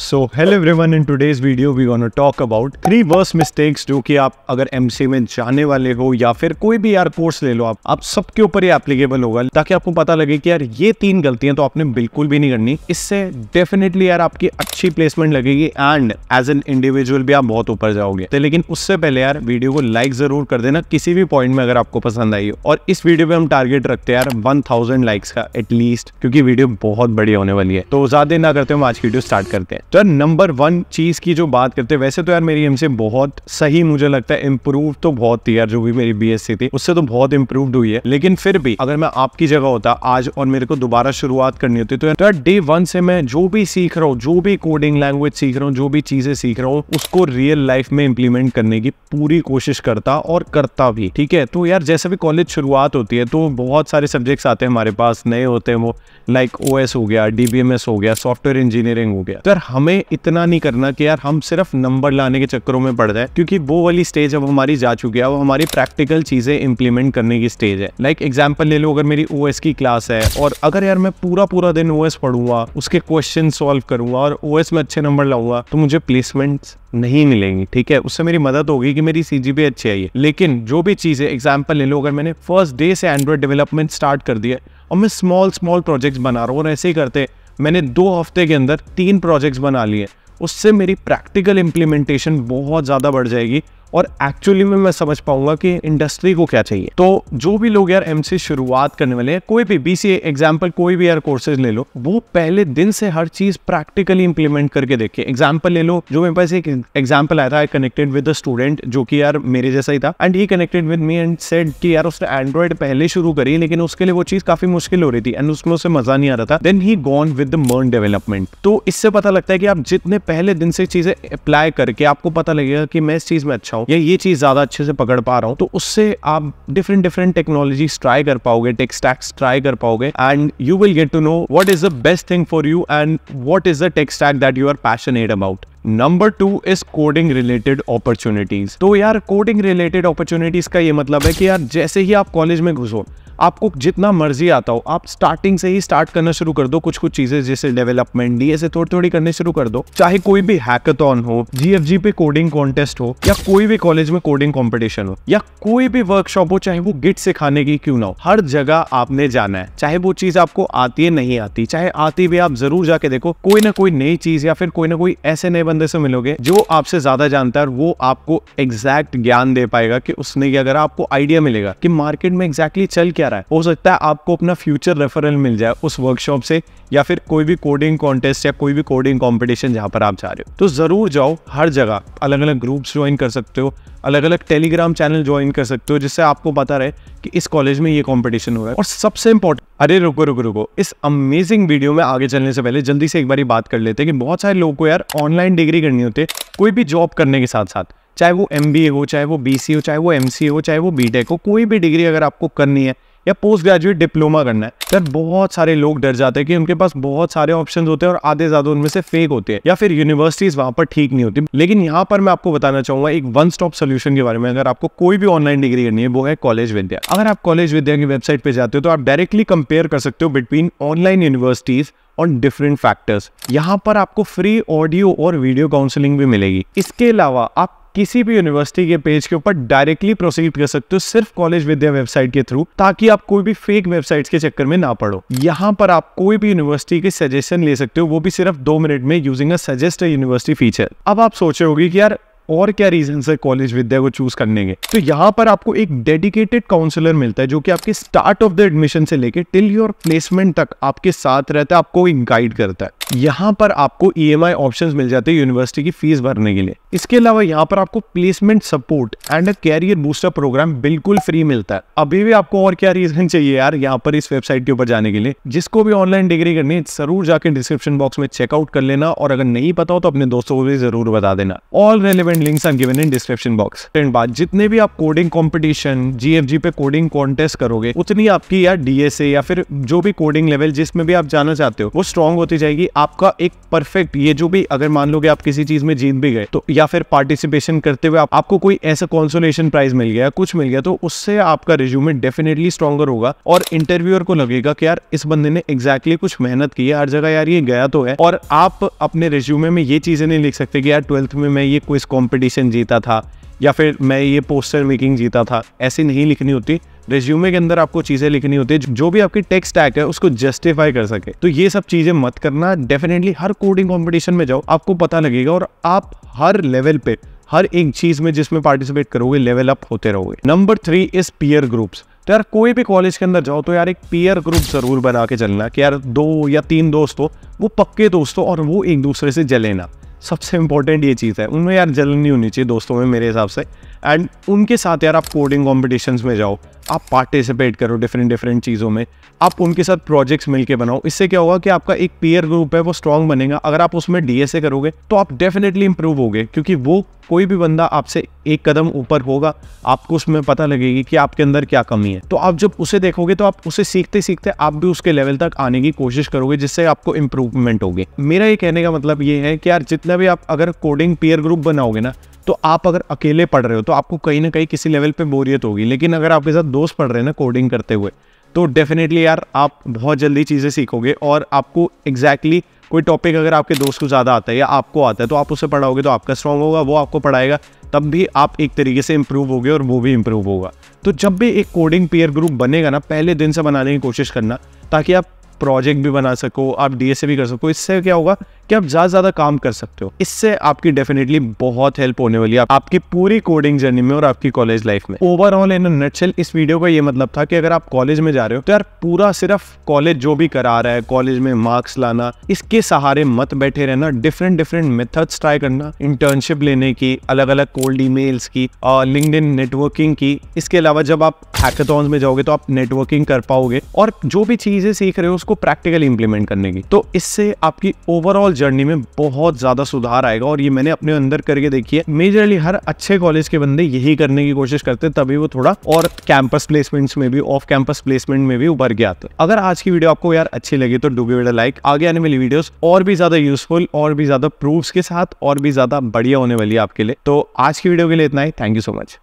so hello everyone in today's video we gonna talk about three worst mistakes जो कि आप अगर MC में जाने वाले हो या फिर कोई भी यार कोर्स ले लो आप आप सबके ऊपर ही एप्लीकेबल होगा ताकि आपको पता लगे कि यार ये तीन गलतियां तो आपने बिल्कुल भी नहीं करनी इससे डेफिनेटली यार आपकी अच्छी प्लेसमेंट लगेगी एंड एज एन इंडिविजुअल भी आप बहुत ऊपर जाओगे तो लेकिन उससे पहले यार वीडियो को लाइक जरूर कर देना किसी भी पॉइंट में अगर आपको पसंद आई हो और इस वीडियो पे हम टारगेट रखते हैं यार वन लाइक्स का एटलीस्ट क्योंकि वीडियो बहुत बड़ी होने वाली है तो ज्यादा ना करते हम आज वीडियो स्टार्ट करते हैं तो यार नंबर वन चीज़ की जो बात करते हैं वैसे तो यार मेरी एमसीए बहुत सही मुझे लगता है इम्प्रूव तो बहुत थी यार जो भी मेरी बीएससी थी उससे तो बहुत इम्प्रूव हुई है लेकिन फिर भी अगर मैं आपकी जगह होता आज और मेरे को दोबारा शुरुआत करनी होती तो यार, तो यार डे वन से मैं जो भी सीख रहा हूँ जो भी कोडिंग लैंग्वेज सीख रहा हूँ जो भी चीज़ें सीख रहा हूँ उसको रियल लाइफ में इम्प्लीमेंट करने की पूरी कोशिश करता और करता भी ठीक है तो यार जैसे भी कॉलेज शुरुआत होती है तो बहुत सारे सब्जेक्ट्स आते हैं हमारे पास नए होते हैं वो लाइक ओ हो गया डी हो गया सॉफ्टवेयर इंजीनियरिंग हो गया तो यार हमें इतना नहीं करना कि यार हम सिर्फ नंबर लाने के चक्करों में पड़ जाए क्योंकि वो वाली स्टेज अब हमारी जा चुकी है वो हमारी प्रैक्टिकल चीज़ें इंप्लीमेंट करने की स्टेज है लाइक like एग्जाम्पल ले लो अगर मेरी ओ की क्लास है और अगर यार मैं पूरा पूरा दिन ओ पढ़ूंगा उसके क्वेश्चन सोल्व करूंगा और ओ में अच्छे नंबर लाऊंगा तो मुझे प्लेसमेंट नहीं मिलेंगी ठीक है उससे मेरी मदद होगी कि मेरी सी अच्छी आई है लेकिन जो भी चीज़ें एग्जाम्पल ले लो अगर मैंने फर्स्ट डे से एंड्रॉइड डेवलपमेंट स्टार्ट कर दिया और मैं स्मॉल स्मॉल प्रोजेक्ट्स बना रहा हूँ और ऐसे ही करते मैंने दो हफ्ते के अंदर तीन प्रोजेक्ट्स बना लिए उससे मेरी प्रैक्टिकल इम्प्लीमेंटेशन बहुत ज़्यादा बढ़ जाएगी और एक्चुअली में मैं समझ पाऊंगा कि इंडस्ट्री को क्या चाहिए तो जो भी लोग यार एम शुरुआत करने वाले हैं कोई भी बीसीए एग्जाम्पल कोई भी यार कोर्सेज ले लो वो पहले दिन से हर चीज प्रैक्टिकली इंप्लीमेंट करके देखिए एग्जाम्पल ले लो जो मेरे पास एक एग्जाम्पल आया था आई कनेक्टेड विद स्टूडेंट जो कि यार मेरे जैसा ही था and he connected with me and said कि यार उसने एंड्रॉइड पहले शुरू करी लेकिन उसके लिए वो चीज काफी मुश्किल हो रही थी एंड उसमें उसे मजा नहीं आ रहा था then he gone with MERN development तो इससे पता लगता है कि आप जितने पहले दिन से चीजें अप्लाई करके आपको पता लगेगा कि मैं इस चीज में अच्छा हूँ या ये चीज़ ज़्यादा अच्छे से पकड़ पा रहा हूँ तो उससे आप डिफरेंट डिफरेंट टेक्नोलॉजीज ट्राई कर पाओगे टेक ट्राई कर पाओगे and you will get to know what is the best thing for you and what is the tech stack that you are passionate about number two is coding related opportunities तो यार coding related opportunities का ये मतलब है कि यार जैसे ही आप कॉलेज में घुसो आपको जितना मर्जी आता हो आप स्टार्टिंग से ही स्टार्ट करना शुरू कर दो कुछ कुछ चीज़ें जैसे डेवलपमेंट डी से थोड़ी थोड़ी करने शुरू कर दो चाहे कोई भी हैकाथॉन हो जीएफजी पे कोडिंग कॉन्टेस्ट हो या कोई भी कॉलेज में कोडिंग कॉम्पिटिशन हो या कोई भी वर्कशॉप हो चाहे वो गिट सिखाने की क्यों ना हो हर जगह आपने जाना है चाहे वो चीज़ आपको आती है नहीं आती चाहे आती भी आप जरूर जाके देखो कोई ना कोई नई चीज़ या फिर कोई ना कोई ऐसे नए बंदे से मिलोगे जो आपसे ज़्यादा जानता है वो आपको एग्जैक्ट ज्ञान दे पाएगा कि उसने अगर आपको आइडिया मिलेगा कि मार्केट में एग्जैक्टली चल क्या आ रहा है हो सकता है आपको अपना फ्यूचर रेफरल मिल जाए उस वर्कशॉप से या फिर कोई भी कोडिंग कॉन्टेस्ट या कोई भी कोडिंग कॉम्पिटिशन जहाँ पर आप जा रहे हो तो ज़रूर जाओ हर जगह अलग अलग ग्रुप्स ज्वाइन कर सकते हो अलग अलग टेलीग्राम चैनल ज्वाइन कर सकते हो जिससे आपको पता रहे कि इस कॉलेज में ये कंपटीशन हो रहा है और सबसे इंपॉर्टेंट अरे रुको रुको रुको इस अमेजिंग वीडियो में आगे चलने से पहले जल्दी से एक बार बात कर लेते हैं कि बहुत सारे लोगों को यार ऑनलाइन डिग्री करनी होती है कोई भी जॉब करने के साथ साथ चाहे वो एम हो चाहे वो बी हो चाहे वो एम हो चाहे वो बी हो कोई भी डिग्री अगर आपको करनी है या पोस्ट ग्रेजुएट डिप्लोमा करना है सर बहुत सारे लोग डर जाते हैं कि उनके पास बहुत सारे ऑप्शन होते हैं और आधे ज्यादा उनमें से फेक होते हैं या फिर यूनिवर्सिटीज वहां पर ठीक नहीं होती लेकिन यहाँ पर मैं आपको बताना चाहूंगा एक वन स्टॉप सोल्यूशन के बारे में अगर आपको कोई भी ऑनलाइन डिग्री करनी है वो है कॉलेज विद्या अगर आप कॉलेज विद्या की वेबसाइट पर जाते हो तो आप डायरेक्टली कंपेयर कर सकते हो बिटवीन ऑनलाइन यूनिवर्सिटीज और डिफरेंट फैक्टर्स यहाँ पर आपको फ्री ऑडियो और वीडियो काउंसलिंग भी मिलेगी इसके अलावा आप किसी भी यूनिवर्सिटी के पेज के ऊपर डायरेक्टली प्रोसीड कर सकते हो सिर्फ कॉलेज विद्या वेबसाइट के थ्रू ताकि आप कोई भी फेक वेबसाइट के चक्कर में ना पड़ो यहाँ पर आप कोई भी यूनिवर्सिटी के सजेशन ले सकते हो वो भी सिर्फ दो मिनट में यूजिंग सजेस्ट यूनिवर्सिटी फीचर अब आप सोचे होगी कि यार और क्या रीजन है कॉलेज विद्या को चूज करने के तो यहाँ पर आपको एक डेडिकेटेड काउंसलर मिलता है जो कि आपके स्टार्ट ऑफ द एडमिशन से लेके टिल योर प्लेसमेंट तक आपके साथ रहता है आपको एक गाइड करता है यहाँ पर आपको ई e ऑप्शंस मिल जाते हैं यूनिवर्सिटी की फीस भरने के लिए इसके अलावा यहाँ पर आपको placement support and a career booster program बिल्कुल फ्री मिलता है अभी भी आपको और क्या रीजन चाहिए यार यहाँ पर इस वेबसाइट के ऊपर जाने के लिए जिसको भी ऑनलाइन डिग्री करनी है जरूर जाके डिस्क्रिप्शन बॉक्स में चेकआउट कर लेना और अगर नहीं पता हो तो अपने दोस्तों को भी जरूर बता देना all relevant and links are given in description box and बात जितने भी आप कोडिंग कॉम्पिटिशन जी पे कोडिंग कॉन्टेस्ट करोगे उतनी आपकी या डीएसए या फिर जो भी कोडिंग लेवल जिसमें भी आप जाना चाहते हो वो स्ट्रॉन्ग होती जाएगी आपका एक परफेक्ट ये जो भी अगर मान लो आप किसी चीज में जीत भी गए तो या फिर पार्टिसिपेशन करते हुए आप, आपको कोई ऐसा कॉन्सोलेशन प्राइज मिल गया कुछ मिल गया तो उससे आपका रिज्यूमे डेफिनेटली स्ट्रॉगर होगा और इंटरव्यूअर को लगेगा कि यार इस बंदे ने एग्जैक्टली exactly कुछ मेहनत की है हर जगह यार ये गया तो है और आप अपने रिज्यूमे में ये चीजें नहीं लिख सकते कि यार ट्वेल्थ में मैं ये कोई कंपटीशन जीता था या फिर मैं ये पोस्टर मेकिंग जीता था ऐसी नहीं लिखनी होती रिज्यूमे के अंदर आपको चीज़ें लिखनी होती है जो भी आपकी टेक्स्ट स्टैक है उसको जस्टिफाई कर सके तो ये सब चीज़ें मत करना डेफिनेटली हर कोडिंग कॉम्पिटिशन में जाओ आपको पता लगेगा और आप हर लेवल पर हर एक चीज़ में जिसमें पार्टिसिपेट करोगे लेवल अप होते रहोगे number three is peer groups तो यार कोई भी कॉलेज के अंदर जाओ तो यार एक पीयर ग्रुप ज़रूर बना के चलना कि यार दो या तीन दोस्त हो वो पक्के दोस्त हो और वो एक दूसरे से जले ना सबसे इंपॉर्टेंट ये चीज़ है उनमें यार जलन नहीं होनी चाहिए दोस्तों में मेरे हिसाब से एंड उनके साथ यार आप कोडिंग कॉम्पिटिशन में जाओ आप पार्टिसिपेट करो डिफरेंट डिफरेंट चीज़ों में आप उनके साथ प्रोजेक्ट्स मिलके बनाओ इससे क्या होगा कि आपका एक पीयर ग्रुप है वो स्ट्रांग बनेगा अगर आप उसमें डी करोगे तो आप डेफिनेटली इंप्रूव होगे क्योंकि वो कोई भी बंदा आपसे एक कदम ऊपर होगा आपको उसमें पता लगेगी कि आपके अंदर क्या कमी है तो आप जब उसे देखोगे तो आप उसे सीखते सीखते आप भी उसके लेवल तक आने की कोशिश करोगे जिससे आपको इंप्रूवमेंट होगी मेरा ये कहने का मतलब ये है कि यार जितना भी आप अगर कोडिंग पीयर ग्रुप बनाओगे ना तो आप अगर अकेले पढ़ रहे हो तो आपको कहीं ना कहीं किसी लेवल पे बोरियत होगी लेकिन अगर आपके साथ दोस्त पढ़ रहे हैं ना कोडिंग करते हुए तो डेफिनेटली यार आप बहुत जल्दी चीज़ें सीखोगे और आपको एग्जैक्टली exactly कोई टॉपिक अगर आपके दोस्त को ज़्यादा आता है या आपको आता है तो आप उसे पढ़ाओगे तो आपका स्ट्रॉन्ग होगा वो आपको पढ़ाएगा तब भी आप एक तरीके से इम्प्रूव होगे और वो भी इम्प्रूव होगा तो जब भी एक कोडिंग पेयर ग्रुप बनेगा ना पहले दिन से बनाने की कोशिश करना ताकि आप प्रोजेक्ट भी बना सको आप डी भी कर सको इससे क्या होगा कि आप ज़्यादा ज़्यादा काम कर सकते हो इससे आपकी डेफिनेटली बहुत हेल्प होने वाली है आपकी पूरी कोडिंग जर्नी में और आपकी कॉलेज लाइफ में ओवरऑल इन नटसेल इस वीडियो का ये मतलब था कि अगर आप कॉलेज में जा रहे हो तो यार पूरा सिर्फ कॉलेज जो भी करा रहा है कॉलेज में मार्क्स लाना इसके सहारे मत बैठे रहना डिफरेंट डिफरेंट मेथड्स ट्राई करना इंटर्नशिप लेने की अलग अलग कोल्ड ई की और लिंकड नेटवर्किंग की इसके अलावा जब आप हैकेथॉन्स में जाओगे तो आप नेटवर्किंग कर पाओगे और जो भी चीज़ें सीख रहे हो उसको प्रैक्टिकली इंप्लीमेंट करने की तो इससे आपकी ओवरऑल जर्नी में बहुत ज़्यादा सुधार आएगा और ये मैंने अपने अंदर करके देखी है मेजरली हर अच्छे कॉलेज के बंदे यही करने की कोशिश करते हैं तभी वो थोड़ा और कैंपस प्लेसमेंट्स में भी ऑफ कैंपस प्लेसमेंट में भी उभर गया था अगर आज की वीडियो आपको यार अच्छी लगी तो डू वीडियो लाइक आगे आने वाली वीडियो और भी ज़्यादा यूजफुल और भी ज़्यादा प्रूफ के साथ और भी ज़्यादा बढ़िया होने वाली है आपके लिए तो आज की वीडियो के लिए इतना ही थैंक यू सो मच